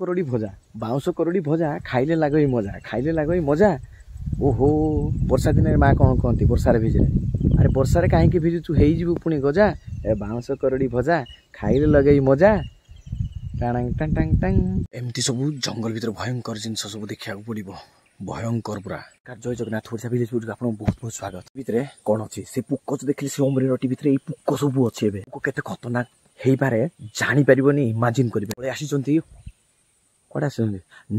করড়ি ভজা বাউঁশ করড়ি ভজা খাইলে লাগই মজা খাইলে লাগই মজা ଓହୋ ବର୍ଷା ଦିନରେ ମା' କ'ଣ କହନ୍ତି ବର୍ଷାରେ ଭିଜିଲେ ଆରେ ବର୍ଷାରେ କାହିଁକି ଭିଜୁଛୁ ହେଇଯିବୁ ପୁଣି ଗଜା ଏ ବାଉଁଶ କରଡ଼ି ଭଜା ଖାଇଲେ ଲଗେଇ ମଜା ଟାଣାଙ୍ଗ ଟାଙ୍ଗ ଟାଙ୍ଗ ଟାଙ୍ଗ ଏମିତି ସବୁ ଜଙ୍ଗଲ ଭିତରେ ଭୟଙ୍କର ଜିନିଷ ସବୁ ଦେଖିବାକୁ ପଡ଼ିବ ଭୟଙ୍କର ପୁରା ଜୟ ଜଗନ୍ନାଥ ଓଡ଼ିଶା ଭିଲେଜ୍ ଗୁଡ଼ିକ ଆପଣଙ୍କୁ ବହୁତ ବହୁତ ସ୍ୱାଗତ ଭିତରେ କ'ଣ ଅଛି ସେ ପୋକ ଯେଉଁ ଦେଖିଲେ ସେ ଅମରିରଟି ଭିତରେ ଏଇ ପୋକ ସବୁ ଅଛି ଏବେ ପୋକ କେତେ ଖତରନାକ ହେଇପାରେ ଜାଣିପାରିବନି ଇମାଜିନ୍ କରିବେ ଆସିଛନ୍ତି कोड आसे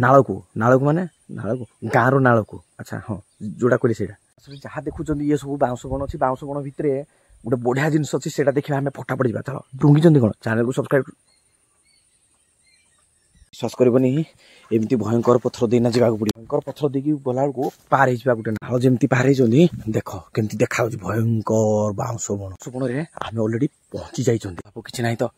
नालको नालको माने नालको गारो नालको अच्छा हो जोडा करी सेडा असली जहा देखु जों ये सब बाउस बण छि बाउस बण भित्रे गुडे बढिया जिंस छि सेडा देखि हमें फटाफट जाबा चलो डुंगी जों कोन च्यानल को सब्स्क्राइब विश्वास करबो नी एमती भयंकर पत्थर दे ना को पड़ी भयंकर पत्थर दे कि बोला को पार हे जाबा गुटे नाल जेमती पार हे जोंनी देखो केमती देखाउ जे भयंकर बाउस बण सुबण रे हमें ऑलरेडी पहुंची जाई जोंनी आपो किछ नै त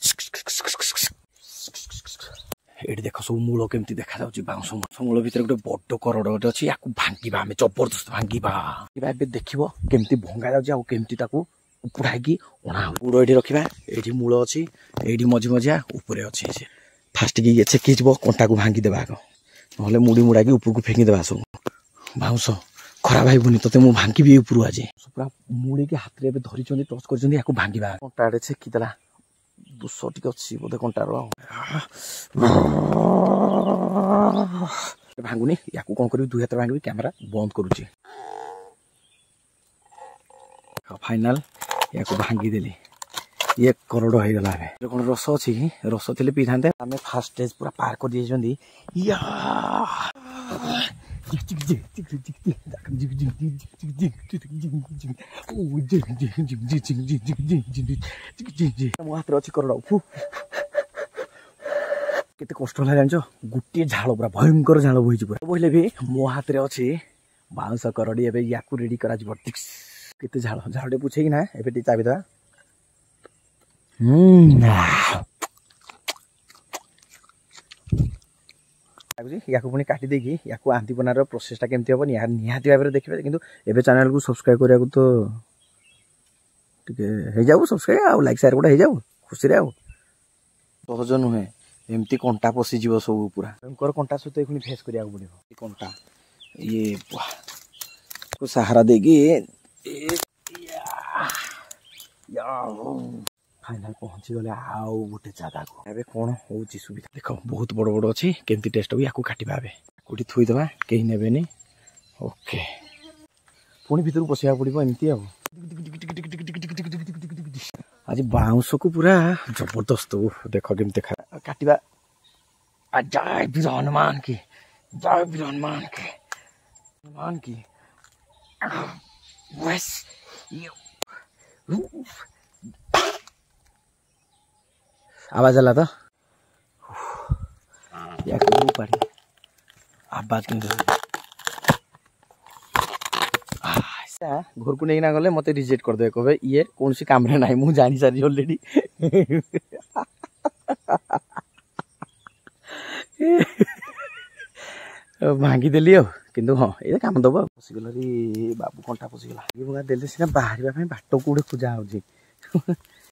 ଏଠି ଦେଖ ସବୁ ମୂଳ କେମିତି ଦେଖାଯାଉଛି ବାଉଁଶ ମୂଳ ମୂଳ ଭିତରେ ଗୋଟେ ବଡ କରଡ଼ ଗୋଟେ ଅଛି ୟାକୁ ଭାଙ୍ଗିବା ଆମେ ଜବରଦସ୍ତ ଭାଙ୍ଗିବା ଏବେ ଦେଖିବ କେମିତି ଭଙ୍ଗା ଯାଉଛି ଆଉ କେମିତି ତାକୁ ଉପୁଡ଼ା ହେଇକି ଅଣା ହେଉଛି ବୁଡ଼ ଏଠି ରଖିବା ଏଇଠି ମୂଳ ଅଛି ଏଇଠି ମଝି ମଝିଆ ଉପରେ ଅଛି ସେ ଫାଷ୍ଟ କି ଇଏ ଛେକିଯିବ କଣ୍ଟାକୁ ଭାଙ୍ଗିଦେବା ଆଗ ନହେଲେ ମୁଡ଼ି ମୁଡ଼ାକି ଉପରକୁ ଫେଙ୍ଗିଦେବା ସବୁ ବାଉଁଶ ଖରାପ ଭାବିବୁନି ତତେ ମୁଁ ଭାଙ୍ଗିବି ଉପରୁ ଆଜି ପୁରା ମୁଡ଼ିକି ହାତରେ ଏବେ ଧରିଛନ୍ତି ଟଚ୍ କରିଛନ୍ତି ୟାକୁ ଭାଙ୍ଗିବା କଣ୍ଟା ଆଡ଼େ ଛେକିଦେଲା ଦୋଷ ଟିକେ ଅଛି ବୋଧେ କଣ୍ଟାର ଆଉ ଭାଙ୍ଗୁନି ୟାକୁ କ'ଣ କରିବି ଦୁଇ ହାତରେ ଭାଙ୍ଗିବି କ୍ୟାମେରା ବନ୍ଦ କରୁଛି ଆଉ ଫାଇନାଲ ୟାକୁ ଭାଙ୍ଗିଦେଲି ଏକ କରୋଡ଼ ହେଇଗଲା ଏବେ କ'ଣ ରସ ଅଛି କି ରସ ଥିଲେ ପିଇଥାନ୍ତେ ଆମେ ଫାର୍ଷ୍ଟ ଷ୍ଟେଜ୍ ପୁରା ପାର କରିଦେଇଛନ୍ତି ୟା कष्ट झाड परा भयङ्कर करडी बोरा याकु रेडी के पो चाहिँ ଲାଗୁଛି ୟାକୁ ପୁଣି କାଟି ଦେଇକି ୟାକୁ ଆନ୍ତି ବନାର ପ୍ରୋସେସ୍ଟା କେମିତି ହେବ ନିହାତି ଭାବରେ ଦେଖିବେ କିନ୍ତୁ ଏବେ ଚ୍ୟାନେଲ୍କୁ ସବସ୍କ୍ରାଇବ୍ କରିବାକୁ ତ ଟିକେ ହେଇଯାଉ ସବସ୍କ୍ରାଇବ୍ ଆଉ ଲାଇକ୍ ସେୟାର୍ ଗୋଟେ ହେଇଯାଉ ଖୁସିରେ ଆଉ ସହଜ ନୁହେଁ ଏମିତି କଣ୍ଟା ପଶିଯିବ ସବୁ ପୁରା ତାଙ୍କର କଣ୍ଟା ସହିତ ପୁଣି ଫେସ୍ କରିବାକୁ ପଡ଼ିବ କଣ୍ଟା ଇଏ ସାହାରା ଦେଇକି ଫାଇନାଲ ପହଞ୍ଚିଗଲେ ଆଉ ଗୋଟେ ଜାଗାକୁ ଏବେ କ'ଣ ହେଉଛି ସୁବିଧା ଦେଖ ବହୁତ ବଡ଼ ବଡ଼ ଅଛି କେମିତି ଟେଷ୍ଟ ହେବ ୟାକୁ କାଟିବା ଏବେ କେଉଁଠି ଥୋଇଦେବା କେହି ନେବେନି ଓକେ ପୁଣି ଭିତରକୁ ପଶିବାକୁ ପଡ଼ିବ ଏମିତି ଆଉ ଆଜି ବାଉଁଶକୁ ପୁରା ଜବରଦସ୍ତ ଦେଖ କେମିତି ଦେଖା କାଟିବା ଜୟ ବୀର ହନୁମାନ କି ଜୟ ବୀର ହନୁମାନ କି ହନୁମାନ କି Wes. You. आवाज़ आला था या करूँ पानी आप बात ऐसा घर को नहीं ना गले मत रिजेक्ट कर दे कहे ये कौन सी कमरे ना मुझे जानी सारी अलरेडी ଭାଙ୍ଗିଦେଲି ଆଉ କିନ୍ତୁ ହଁ ଏଇଟା କାମ ଦେବ ଆଉ ପଶିଗଲା ବାବୁ କଣ୍ଟା ପଶିଗଲା ଭଙ୍ଗା ଦେଲେ ସିନା ବାହାରିବା ପାଇଁ ବାଟ କେଉଁଠି ଖୋଜା ହେଉଛି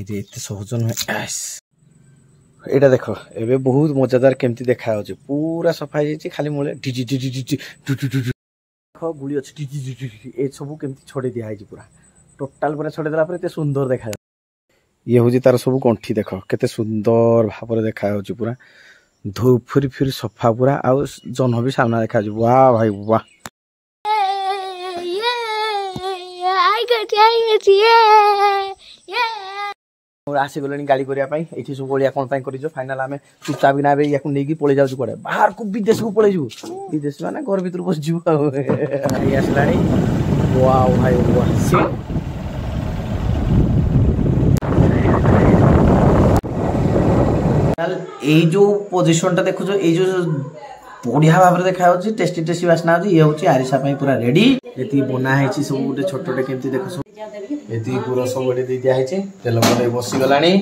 ଭାଇରେ ଏତେ ସହଜ ନୁହେଁ ଏଇଟା ଦେଖ ଏବେ ବହୁତ ମଜାଦାର କେମିତି ଦେଖାଯାଉଛି ପୁରା ସଫା ହେଇଯାଇଛି ଖାଲି ମୂଳେ ଡିଜି ଡିଜି ଡିଜି ଦେଖ ଗୁଳି ଅଛି ଡିଜି ଡିଜି ଏସବୁ କେମିତି ଛଡ଼େଇ ଦିଆହେଇଛି ପୁରା ଟୋଟାଲ ପୁରା ଛଡ଼େଇ ଦେଲା ପରେ ଏତେ ସୁନ୍ଦର ଦେଖାଯାଉଛି ଇଏ ହେଉଛି ତାର ସବୁ କଣ୍ଠି ଦେଖ କେତେ ସୁନ୍ଦର ଭାବରେ ଦେଖାଯାଉଛି ପୁରା ଧୋ ଫୁରି ଫୁରି ସଫା ପୁରା ଆଉ ଜହ୍ନ ବି ସାମ୍ନା ଦେଖାଯାଉଛି ୱା ଭାଇ ୱା I got it, yeah. ଆସିଗଲେଣି ଗାଳି କରିବା ପାଇଁ ଏଠି ସବୁ ଓଡ଼ିଆ କ'ଣ ପାଇଁ କରିଛ ଫାଇନାଲ୍ ଆମେ ଚୁପଚାପ କିନା ଏବେ ୟାକୁ ନେଇକି ପଳେଇ ଯାଉଛୁ କୁଆଡ଼େ ବାହାରକୁ ବିଦେଶକୁ ପଳେଇ ଯିବୁ ବିଦେଶ ମାନେ ଘର ଭିତରୁ ପଶିଯିବୁ ଆଉ ଭାଇ ଆସିଲାଣି ୱାଓ ଭାଇ ୱାଓ এই যে পজিশনটা দেখুছো এই যে বঢ়িয়া ভাবে দেখাহচ্ছে টেস্টি টেস্টি বাসনা হচ্ছে ইয়ে হচ্ছে আরিসা পাই পুরা রেডি এটি বনা হয়েছি সব গোটে ছোটটে কেমতি দেখো সব এটি পুরা সব এটি দিয়ে দিয়া হয়েছে তেল পরে বসি গলানি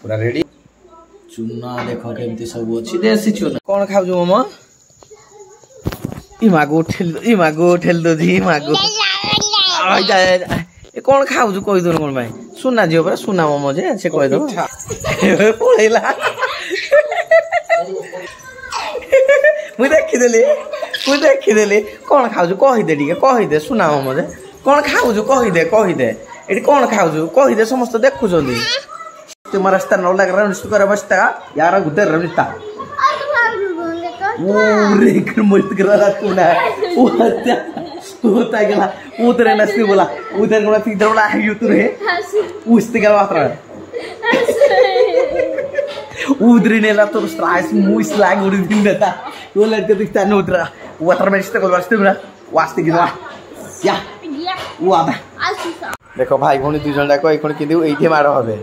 পুরা রেডি চূর্ণ দেখ কেমতি সব অছি দেশি চূর্ণ কোন খাওছো মামা ই মাগো ঠেল ই মাগো ঠেল দো জি মাগো এ কোন খাওছো কই দোর কোন ভাই সুনা জিও পরা সুনা মামা যে সে কই দো পড়াইলা ମୁଁ ଦେଖିଦେଲି ମୁଁ ଦେଖିଦେଲି କ'ଣ ଖାଉଛୁ କହିଦେ ଟିକେ କହିଦେ ଶୁଣାଅ ମୋତେ କ'ଣ ଖାଉଛୁ କହିଦେ କହିଦେ ଏଠି କ'ଣ ଖାଉଛୁ କହିଦେ ସମସ୍ତେ ଦେଖୁଛନ୍ତି ତୁମ ରାସ୍ତା ନ ଲାଗିଲା ବସିତା ଅବସ୍ଥା ୟାର ଗୋଟେ ରବିତା ऊतरे नसती बोला उद्या तुला तिथं बोला आहे तू रे उचते का वापरा ಊದ್ರಿನೆಲ್ಲ ತೋರಿಸ್ತಾರೆ ಆಯ್ಸ್ ಮೂಯಿಸ್ಲಾಗಿ ಉಡಿದಿಂದ ಇವಲ್ಲ ಎದ್ಕದಕ್ಕೆ ತಾನೆ ಊದ್ರ ಒತ್ತರ ಮೆಡಿಸ್ತಾ ಕೊಲ್ ಬರ್ಸ್ತೀವ್ರ ವಾಸ್ತಿಗಿದ್ವ ಯಾ ও আদা দেখো ভাই ভৌণী দুজন দেখো এখন কিন্তু এইটি মারা হবে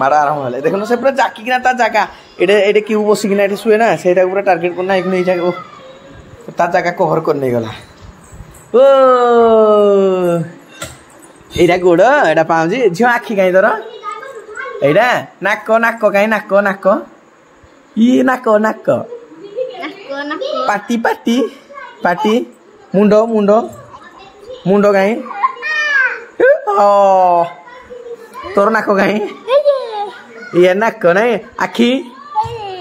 মারা আরম্ভ হলে দেখুন সে পুরো জাকি কিনা তার জায়গা এটা এটা কেউ বসি কিনা এটা শুয়ে না সেটা পুরো টার্গেট করে না এখন এই জায়গা তার জায়গা কভার করে নিয়ে গলা ও এইটা গোড় এটা পাউজি ঝিও আখি কাই ধর এইটা নাক্য নাক্য কাই নাক্য নাক্য ই নাক্য নাক্য পাটি পাটি পাটি মুন্ড মুন্ড মুন্ড কাই ও তোর নাক কাই ইয়ে নাক নাই আখি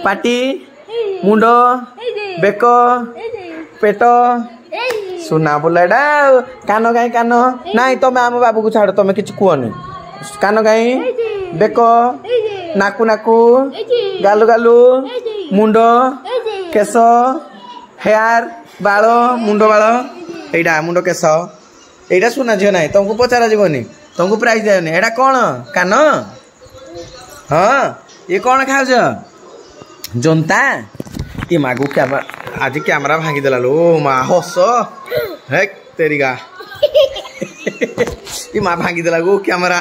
পাটি মুন্ড বেক পেট ସୁନା ବୁଲାଟା କାନ କାହିଁ କାନ ନାଇଁ ତମେ ଆମ ବାବୁକୁ ଛାଡ଼ ତମେ କିଛି କୁହନି କାନ କାହିଁ ବେକ ନାକୁ ନାକୁ ଗାଲୁ ଗାଲୁ ମୁଣ୍ଡ କେଶ ହେୟାର ବାଳ ମୁଣ୍ଡ ବାଳ ଏଇଟା ମୁଣ୍ଡ କେଶ ଏଇଟା ସୁନା ଝିଅ ନାହିଁ ତୁମକୁ ପଚରାଯିବନି ତୁମକୁ ପ୍ରାଇଜ୍ ଦିଆନି ଏଇଟା କ'ଣ କାନ ହଁ ଇଏ କ'ଣ ଖାଉଛ ଜନ୍ତା ଇଏ ମାଗୁ କ୍ୟାମେରା ଆଜି କ୍ୟାମେରା ଭାଙ୍ଗିଦେଲା ଲୋ ମା ହସ ହେ ତେରିକା ଇ ମା ଭାଙ୍ଗିଦେଲା ଗୋ କ୍ୟାମେରା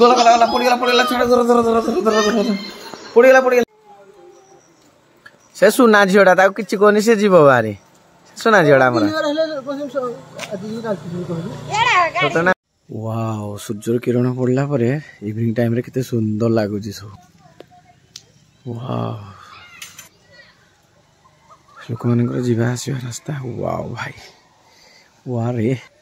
গলা গলা গলা পড়ে গেল পড়ে গেল ছড়া ধরো ধরো ধরো ধরো ধরো ধরো পড়ে গেল পড়ে গেল সে সুনা ঝিওটা তাকে কিছু কোনি সে জীব বাড়ি সুনা ঝিওটা আমরা ওয়াও সূর্যর কিরণ পড়লা পরে ইভিনিং টাইমরে কেতে সুন্দর লাগুছি সব ওয়াও ଲୋକମାନଙ୍କର ଯିବା ଆସିବା ରାସ୍ତା ୱାଓ ଭାଇ রে